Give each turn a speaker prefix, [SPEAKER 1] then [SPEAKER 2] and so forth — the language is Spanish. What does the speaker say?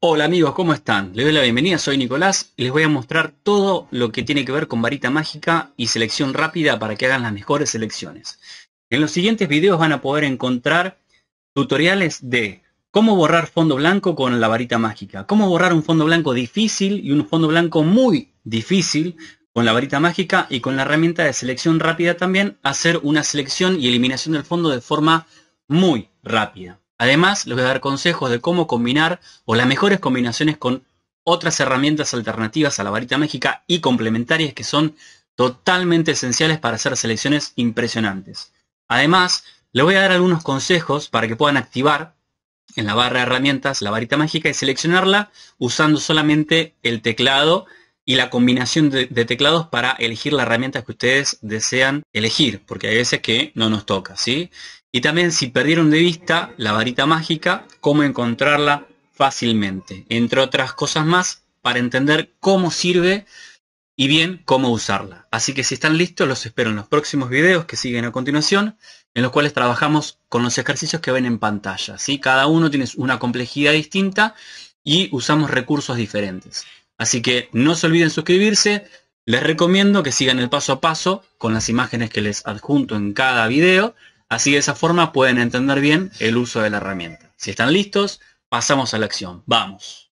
[SPEAKER 1] Hola amigos, ¿cómo están? Les doy la bienvenida, soy Nicolás y les voy a mostrar todo lo que tiene que ver con varita mágica y selección rápida para que hagan las mejores selecciones. En los siguientes videos van a poder encontrar tutoriales de cómo borrar fondo blanco con la varita mágica, cómo borrar un fondo blanco difícil y un fondo blanco muy difícil con la varita mágica y con la herramienta de selección rápida también hacer una selección y eliminación del fondo de forma muy rápida. Además, les voy a dar consejos de cómo combinar o las mejores combinaciones con otras herramientas alternativas a la varita mágica y complementarias que son totalmente esenciales para hacer selecciones impresionantes. Además, les voy a dar algunos consejos para que puedan activar en la barra de herramientas la varita mágica y seleccionarla usando solamente el teclado y la combinación de, teclados para elegir la herramienta que ustedes desean elegir, porque hay veces que no nos toca, ¿sí? Y también si perdieron de vista la varita mágica, cómo encontrarla fácilmente, entre otras cosas más, para entender cómo sirve y bien cómo usarla. Así que si están listos, los espero en los próximos videos que siguen a continuación, en los cuales trabajamos con los ejercicios que ven en pantalla, ¿sí? Cada uno tiene una complejidad distinta y usamos recursos diferentes. Así que no se olviden suscribirse. Les recomiendo que sigan el paso a paso con las imágenes que les adjunto en cada video. Así de esa forma pueden entender bien el uso de la herramienta. Si están listos, pasamos a la acción. Vamos.